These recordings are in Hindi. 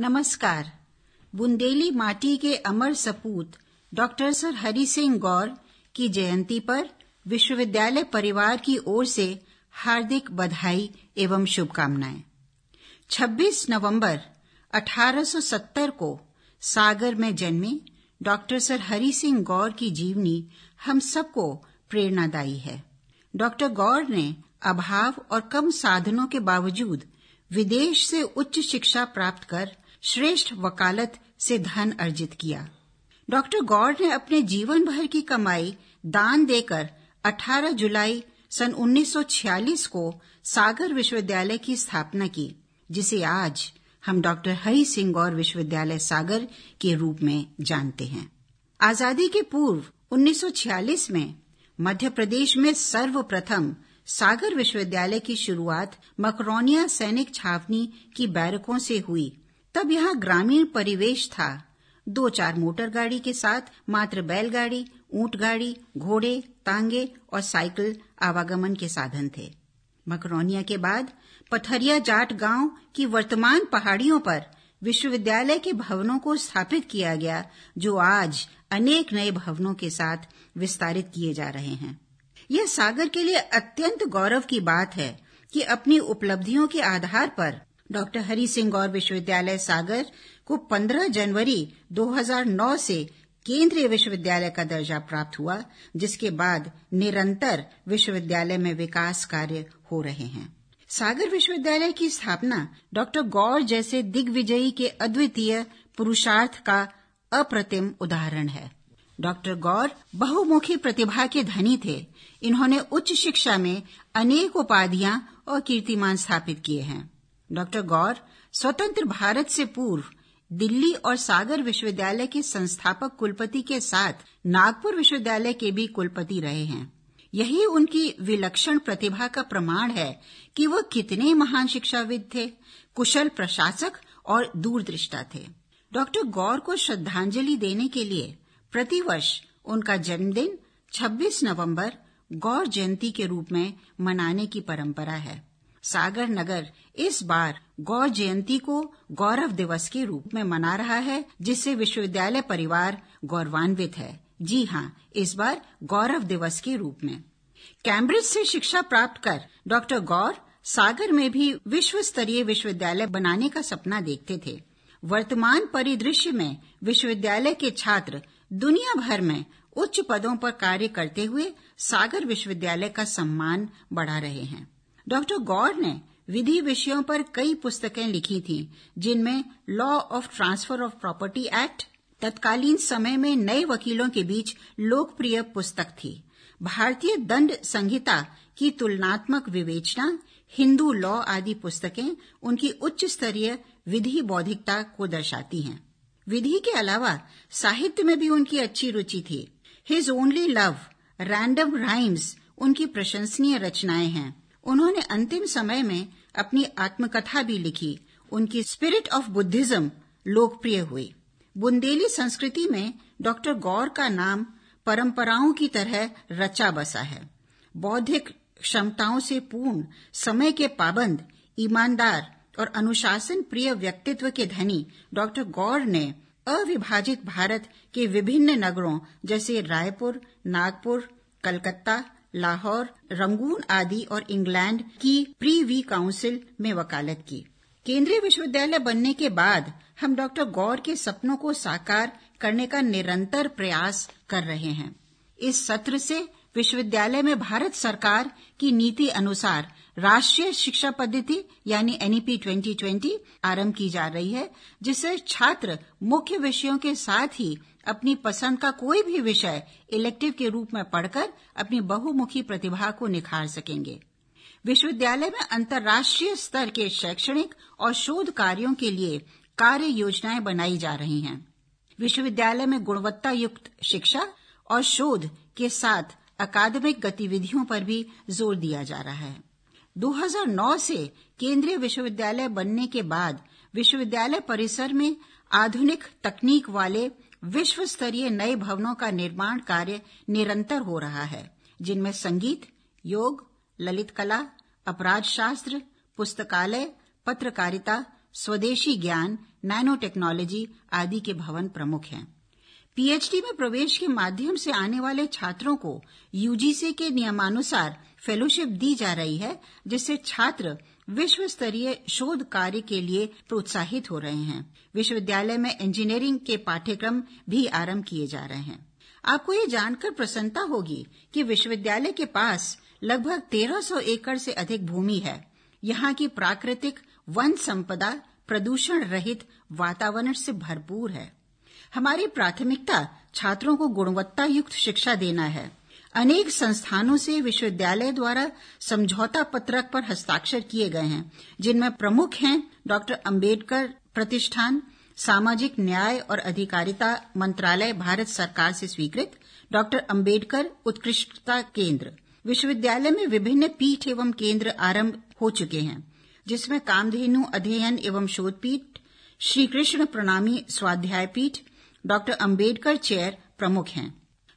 नमस्कार बुंदेली माटी के अमर सपूत डॉक्टर सर हरि सिंह गौर की जयंती पर विश्वविद्यालय परिवार की ओर से हार्दिक बधाई एवं शुभकामनाएं 26 नवंबर 1870 को सागर में जन्मे डॉक्टर सर हरि सिंह गौर की जीवनी हम सबको प्रेरणादायी है डॉक्टर गौर ने अभाव और कम साधनों के बावजूद विदेश से उच्च शिक्षा प्राप्त कर श्रेष्ठ वकालत से धन अर्जित किया डॉक्टर गौर ने अपने जीवन भर की कमाई दान देकर 18 जुलाई सन 1946 को सागर विश्वविद्यालय की स्थापना की जिसे आज हम डॉक्टर हरि सिंह गौर विश्वविद्यालय सागर के रूप में जानते हैं आजादी के पूर्व 1946 में मध्य प्रदेश में सर्वप्रथम सागर विश्वविद्यालय की शुरुआत मकरोनिया सैनिक छावनी की बैरकों से हुई तब यहाँ ग्रामीण परिवेश था दो चार मोटर गाड़ी के साथ मात्र बैलगाड़ी ऊंट गाड़ी घोड़े तांगे और साइकिल आवागमन के साधन थे मकरौनिया के बाद पथरिया जाट गांव की वर्तमान पहाड़ियों पर विश्वविद्यालय के भवनों को स्थापित किया गया जो आज अनेक नए भवनों के साथ विस्तारित किए जा रहे हैं यह सागर के लिए अत्यंत गौरव की बात है कि अपनी उपलब्धियों के आधार पर डॉक्टर हरी सिंह गौर विश्वविद्यालय सागर को 15 जनवरी 2009 से केंद्रीय विश्वविद्यालय का दर्जा प्राप्त हुआ जिसके बाद निरंतर विश्वविद्यालय में विकास कार्य हो रहे हैं सागर विश्वविद्यालय की स्थापना डॉक्टर गौर जैसे दिग्विजयी के अद्वितीय पुरुषार्थ का अप्रतिम उदाहरण है डॉक्टर गौर बहुमुखी प्रतिभा के धनी थे इन्होंने उच्च शिक्षा में अनेक उपाधियां और कीर्तिमान स्थापित किए हैं डॉक्टर गौर स्वतंत्र भारत से पूर्व दिल्ली और सागर विश्वविद्यालय के संस्थापक कुलपति के साथ नागपुर विश्वविद्यालय के भी कुलपति रहे हैं यही उनकी विलक्षण प्रतिभा का प्रमाण है कि वह कितने महान शिक्षाविद थे कुशल प्रशासक और दूरदृष्टा थे डॉक्टर गौर को श्रद्धांजलि देने के लिए प्रतिवर्ष उनका जन्मदिन 26 नवंबर गौर जयंती के रूप में मनाने की परंपरा है सागर नगर इस बार गौर जयंती को गौरव दिवस के रूप में मना रहा है जिससे विश्वविद्यालय परिवार गौरवान्वित है जी हाँ इस बार गौरव दिवस के रूप में कैम्ब्रिज से शिक्षा प्राप्त कर डॉक्टर गौर सागर में भी विश्व स्तरीय विश्वविद्यालय बनाने का सपना देखते थे वर्तमान परिदृश्य में विश्वविद्यालय के छात्र दुनिया भर में उच्च पदों पर कार्य करते हुए सागर विश्वविद्यालय का सम्मान बढ़ा रहे हैं डॉक्टर गौर ने विधि विषयों पर कई पुस्तकें लिखी थीं, जिनमें law of transfer of property act तत्कालीन समय में नए वकीलों के बीच लोकप्रिय पुस्तक थी भारतीय दंड संहिता की तुलनात्मक विवेचना हिंदू लॉ आदि पुस्तकें उनकी उच्च स्तरीय विधि बौद्धिकता को दर्शाती हैं विधि के अलावा साहित्य में भी उनकी अच्छी रुचि थी his only love random rhymes उनकी प्रशंसनीय रचनाएं हैं उन्होंने अंतिम समय में अपनी आत्मकथा भी लिखी उनकी स्पिरिट ऑफ बुद्धिज्म लोकप्रिय हुई बुंदेली संस्कृति में डॉक्टर गौर का नाम परंपराओं की तरह रचा बसा है बौद्धिक क्षमताओं से पूर्ण समय के पाबंद ईमानदार और अनुशासन प्रिय व्यक्तित्व के धनी डॉक्टर गौर ने अविभाजित भारत के विभिन्न नगरों जैसे रायपुर नागपुर कलकत्ता लाहौर रंगून आदि और इंग्लैंड की प्री वी काउंसिल में वकालत की केंद्रीय विश्वविद्यालय बनने के बाद हम डॉक्टर गौर के सपनों को साकार करने का निरंतर प्रयास कर रहे हैं इस सत्र से विश्वविद्यालय में भारत सरकार की नीति अनुसार राष्ट्रीय शिक्षा पद्धति यानी एनईपी 2020 e आरंभ की जा रही है जिससे छात्र मुख्य विषयों के साथ ही अपनी पसंद का कोई भी विषय इलेक्टिव के रूप में पढ़कर अपनी बहुमुखी प्रतिभा को निखार सकेंगे विश्वविद्यालय में अंतर्राष्ट्रीय स्तर के शैक्षणिक और शोध कार्यों के लिए कार्य योजनाएं बनाई जा रही हैं विश्वविद्यालय में गुणवत्ता युक्त शिक्षा और शोध के साथ अकादमिक गतिविधियों पर भी जोर दिया जा रहा है 2009 से केंद्रीय विश्वविद्यालय बनने के बाद विश्वविद्यालय परिसर में आधुनिक तकनीक वाले विश्व स्तरीय नए भवनों का निर्माण कार्य निरंतर हो रहा है जिनमें संगीत योग ललित कला अपराध शास्त्र पुस्तकालय पत्रकारिता स्वदेशी ज्ञान नैनो टेक्नोलॉजी आदि के भवन प्रमुख हैं पीएचडी में प्रवेश के माध्यम से आने वाले छात्रों को यूजीसी के नियमानुसार फेलोशिप दी जा रही है जिससे छात्र विश्व स्तरीय शोध कार्य के लिए प्रोत्साहित हो रहे हैं विश्वविद्यालय में इंजीनियरिंग के पाठ्यक्रम भी आरंभ किए जा रहे हैं आपको ये जानकर प्रसन्नता होगी कि विश्वविद्यालय के पास लगभग 1300 एकड़ से अधिक भूमि है यहाँ की प्राकृतिक वन संपदा प्रदूषण रहित वातावरण से भरपूर है हमारी प्राथमिकता छात्रों को गुणवत्ता युक्त शिक्षा देना है अनेक संस्थानों से विश्वविद्यालय द्वारा समझौता पत्रक पर हस्ताक्षर किए गए हैं जिनमें प्रमुख हैं डॉक्टर अंबेडकर प्रतिष्ठान सामाजिक न्याय और अधिकारिता मंत्रालय भारत सरकार से स्वीकृत डॉ अंबेडकर उत्कृष्टता केंद्र विश्वविद्यालय में विभिन्न पीठ एवं केंद्र आरंभ हो चुके हैं जिसमें कामधेनु अध्ययन एवं शोधपीठ श्रीकृष्ण प्रणामी स्वाध्याय पीठ डॉक्टर अंबेडकर चेयर प्रमुख हैं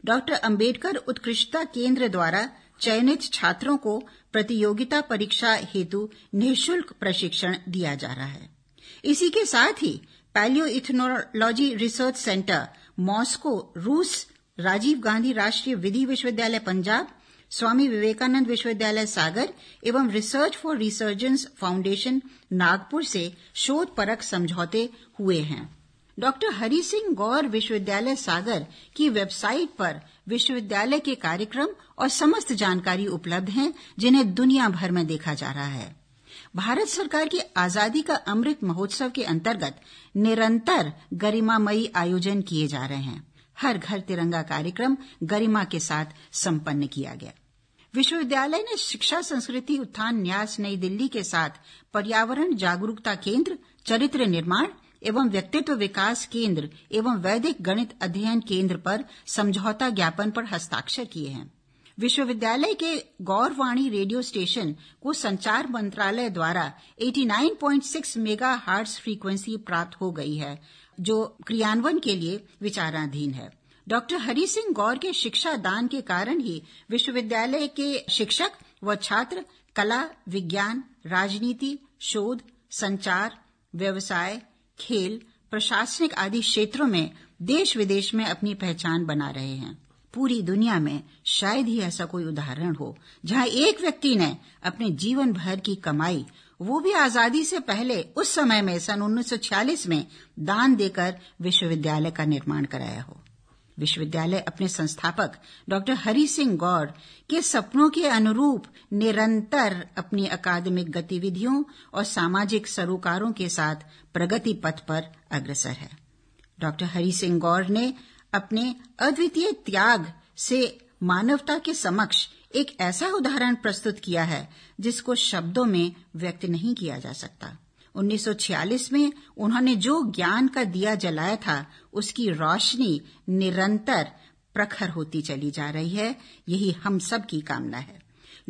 डॉक्टर अंबेडकर उत्कृष्टता केंद्र द्वारा चयनित छात्रों को प्रतियोगिता परीक्षा हेतु निःशुल्क प्रशिक्षण दिया जा रहा है इसी के साथ ही paleo ethnology research centre Moscow रूस राजीव गांधी राष्ट्रीय विधि विश्वविद्यालय पंजाब स्वामी विवेकानंद विश्वविद्यालय सागर एवं research for resurgence foundation Nagpur से शोध परक समझौते हुए हैं डॉक्टर हरि सिंह गौर विश्वविद्यालय सागर की वेबसाइट पर विश्वविद्यालय के कार्यक्रम और समस्त जानकारी उपलब्ध हैं जिन्हें दुनिया भर में देखा जा रहा है भारत सरकार की आजादी का अमृत महोत्सव के अंतर्गत निरंतर गरिमामयी आयोजन किए जा रहे हैं हर घर तिरंगा कार्यक्रम गरिमा के साथ संपन्न किया गया विश्वविद्यालय ने शिक्षा संस्कृति उत्थान न्यास नई दिल्ली के साथ पर्यावरण जागरूकता केंद्र चरित्र निर्माण एवं व्यक्तित्व विकास केंद्र एवं वैदिक गणित अध्ययन केंद्र पर समझौता ज्ञापन पर हस्ताक्षर किए हैं विश्वविद्यालय के गौरवाणी रेडियो स्टेशन को संचार मंत्रालय द्वारा 89.6 मेगा हार्ट्स फ्रीक्वेंसी प्राप्त हो गई है जो क्रियान्वयन के लिए विचाराधीन है डॉक्टर हरि सिंह गौर के शिक्षा दान के कारण ही विश्वविद्यालय के शिक्षक व छात्र कला विज्ञान राजनीति शोध संचार व्यवसाय खेल प्रशासनिक आदि क्षेत्रों में देश विदेश में अपनी पहचान बना रहे हैं पूरी दुनिया में शायद ही ऐसा कोई उदाहरण हो जहां एक व्यक्ति ने अपने जीवन भर की कमाई वो भी आजादी से पहले उस समय में सन 1946 में दान देकर विश्वविद्यालय का निर्माण कराया हो विश्वविद्यालय अपने संस्थापक डॉ हरि सिंह गौड़ के सपनों के अनुरूप निरंतर अपनी अकादमिक गतिविधियों और सामाजिक सरोकारों के साथ प्रगति पथ पर अग्रसर है डॉ हरि सिंह गौड़ ने अपने अद्वितीय त्याग से मानवता के समक्ष एक ऐसा उदाहरण प्रस्तुत किया है जिसको शब्दों में व्यक्त नहीं किया जा सकता 1946 में उन्होंने जो ज्ञान का दिया जलाया था उसकी रोशनी निरंतर प्रखर होती चली जा रही है यही हम सब की कामना है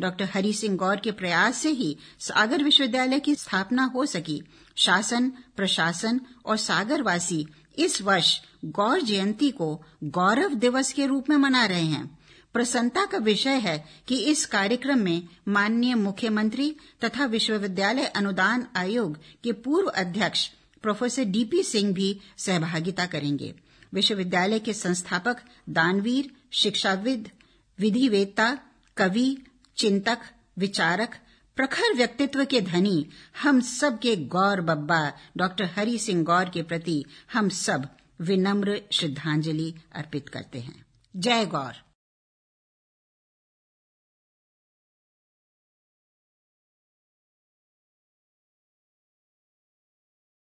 डॉक्टर हरि सिंह गौर के प्रयास से ही सागर विश्वविद्यालय की स्थापना हो सकी शासन प्रशासन और सागरवासी इस वर्ष गौर जयंती को गौरव दिवस के रूप में मना रहे हैं प्रसन्नता का विषय है कि इस कार्यक्रम में माननीय मुख्यमंत्री तथा विश्वविद्यालय अनुदान आयोग के पूर्व अध्यक्ष प्रोफेसर डीपी सिंह भी सहभागिता करेंगे विश्वविद्यालय के संस्थापक दानवीर शिक्षाविद विधिवेत्ता कवि चिंतक विचारक प्रखर व्यक्तित्व के धनी हम सब के गौर बब्बा डॉक्टर हरि सिंह गौर के प्रति हम सब विनम्र श्रद्धांजलि अर्पित करते हैं जय गौर